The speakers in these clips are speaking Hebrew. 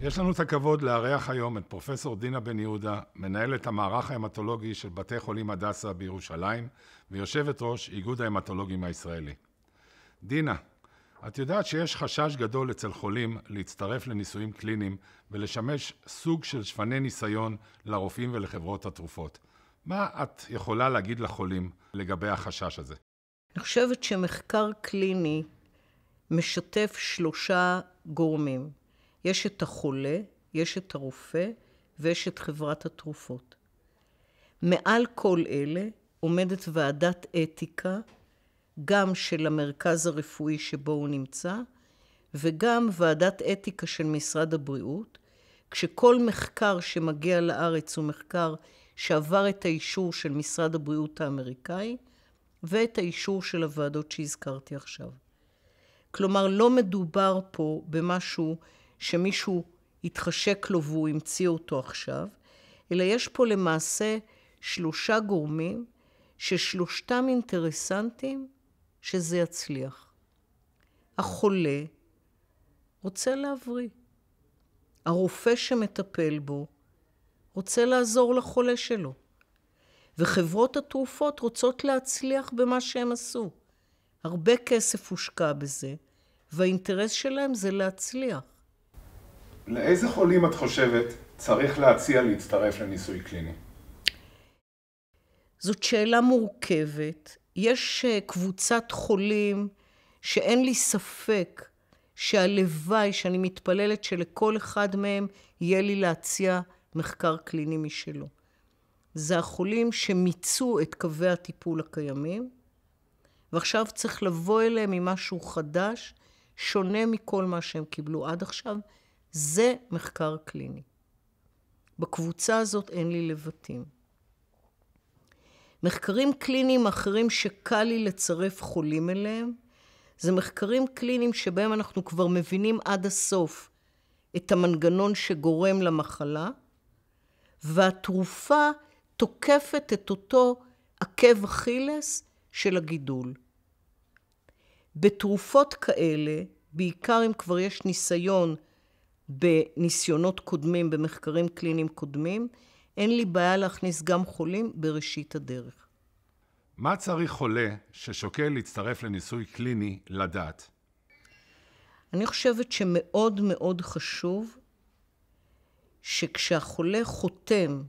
יש לנו את הכבוד לארח היום את פרופסור דינה בן יהודה, מנהלת המערך ההמטולוגי של בתי חולים הדסה בירושלים ויושבת ראש איגוד ההמטולוגים הישראלי. דינה, את יודעת שיש חשש גדול אצל חולים להצטרף לניסויים קליניים ולשמש סוג של שפני ניסיון לרופאים ולחברות התרופות. מה את יכולה להגיד לחולים לגבי החשש הזה? אני חושבת שמחקר קליני משתף שלושה גורמים. יש את החולה, יש את הרופא ויש את חברת התרופות. מעל כל אלה עומדת ועדת אתיקה, גם של המרכז הרפואי שבו הוא נמצא, וגם ועדת אתיקה של משרד הבריאות, כשכל מחקר שמגיע לארץ הוא מחקר שעבר את האישור של משרד הבריאות האמריקאי ואת האישור של הוועדות שהזכרתי עכשיו. כלומר, לא מדובר פה במשהו שמישהו התחשק לו והוא המציא אותו עכשיו, אלא יש פה למעשה שלושה גורמים ששלושתם אינטרסנטים שזה יצליח. החולה רוצה להבריא. הרופא שמטפל בו רוצה לעזור לחולה שלו. וחברות התרופות רוצות להצליח במה שהם עשו. הרבה כסף הושקע בזה, והאינטרס שלהם זה להצליח. לאיזה חולים את חושבת צריך להציע להצטרף לניסוי קליני? זאת שאלה מורכבת. יש אה, קבוצת חולים שאין לי ספק שהלוואי שאני מתפללת שלכל אחד מהם יהיה לי להציע מחקר קליני משלו. זה החולים שמיצו את קווי הטיפול הקיימים, ועכשיו צריך לבוא אליהם עם משהו חדש, שונה מכל מה שהם קיבלו עד עכשיו, זה מחקר קליני. בקבוצה הזאת אין לי לבטים. מחקרים קליניים אחרים שקל לי לצרף חולים אליהם, זה מחקרים קליניים שבהם אנחנו כבר מבינים עד הסוף את המנגנון שגורם למחלה, והתרופה תוקפת את אותו עקב אכילס של הגידול. בתרופות כאלה, בעיקר אם כבר יש ניסיון בניסיונות קודמים, במחקרים קליניים קודמים, אין לי בעיה להכניס גם חולים בראשית הדרך. מה צריך חולה ששוקל להצטרף לניסוי קליני לדעת? אני חושבת שמאוד מאוד חשוב שכשהחולה חותם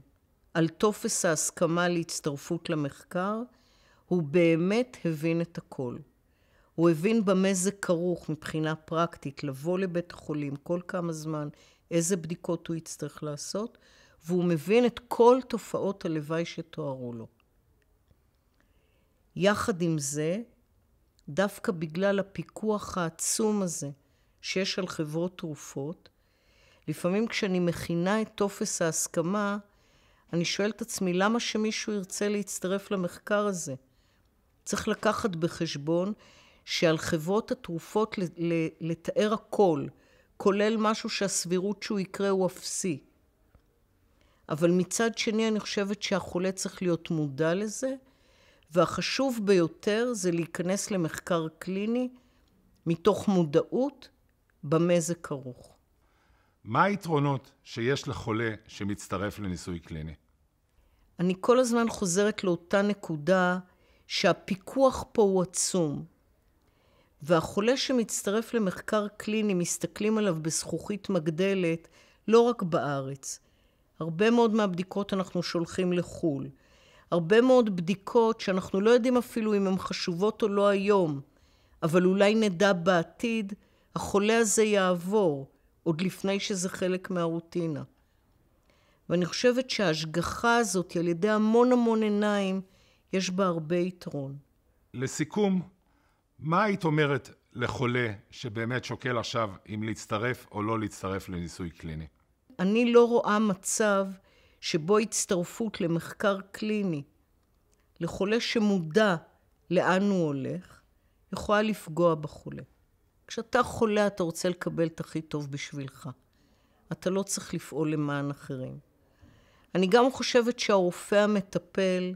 על טופס ההסכמה להצטרפות למחקר, הוא באמת הבין את הכל. הוא הבין במה זה כרוך מבחינה פרקטית, לבוא לבית החולים כל כמה זמן, איזה בדיקות הוא יצטרך לעשות, והוא מבין את כל תופעות הלוואי שתוארו לו. יחד עם זה, דווקא בגלל הפיקוח העצום הזה שיש על חברות תרופות, לפעמים כשאני מכינה את טופס ההסכמה, אני שואלת את עצמי למה שמישהו ירצה להצטרף למחקר הזה. צריך לקחת בחשבון שעל חברות התרופות לתאר הכל, כולל משהו שהסבירות שהוא יקרה הוא אפסי. אבל מצד שני אני חושבת שהחולה צריך להיות מודע לזה, והחשוב ביותר זה להיכנס למחקר קליני מתוך מודעות במה זה כרוך. מה היתרונות שיש לחולה שמצטרף לניסוי קליני? אני כל הזמן חוזרת לאותה נקודה שהפיקוח פה הוא עצום. והחולה שמצטרף למחקר קליני מסתכלים עליו בזכוכית מגדלת לא רק בארץ. הרבה מאוד מהבדיקות אנחנו שולחים לחו"ל. הרבה מאוד בדיקות שאנחנו לא יודעים אפילו אם הן חשובות או לא היום, אבל אולי נדע בעתיד, החולה הזה יעבור, עוד לפני שזה חלק מהרוטינה. ואני חושבת שההשגחה הזאת על ידי המון המון עיניים, יש בה הרבה יתרון. לסיכום, מה היית אומרת לחולה שבאמת שוקל עכשיו אם להצטרף או לא להצטרף לניסוי קליני? אני לא רואה מצב שבו הצטרפות למחקר קליני לחולה שמודע לאן הוא הולך, יכולה לפגוע בחולה. כשאתה חולה אתה רוצה לקבל את הכי טוב בשבילך. אתה לא צריך לפעול למען אחרים. אני גם חושבת שהרופא המטפל,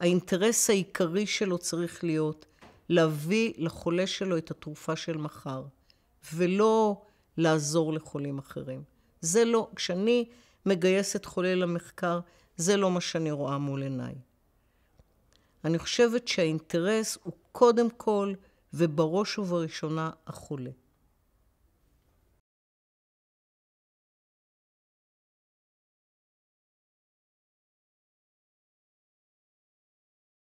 האינטרס העיקרי שלו צריך להיות להביא לחולה שלו את התרופה של מחר, ולא לעזור לחולים אחרים. זה לא, כשאני מגייסת חולה למחקר, זה לא מה שאני רואה מול עיניי. אני חושבת שהאינטרס הוא קודם כל ובראש ובראשונה החולה.